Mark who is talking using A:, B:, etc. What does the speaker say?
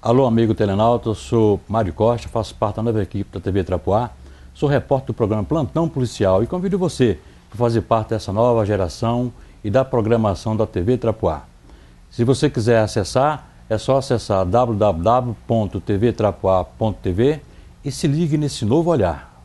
A: Alô, amigo telenauta, eu sou Mário Costa, faço parte da nova equipe da TV Trapuá, sou repórter do programa Plantão Policial e convido você para fazer parte dessa nova geração e da programação da TV Trapuá. Se você quiser acessar, é só acessar www.tvtrapuá.tv e se ligue nesse novo olhar.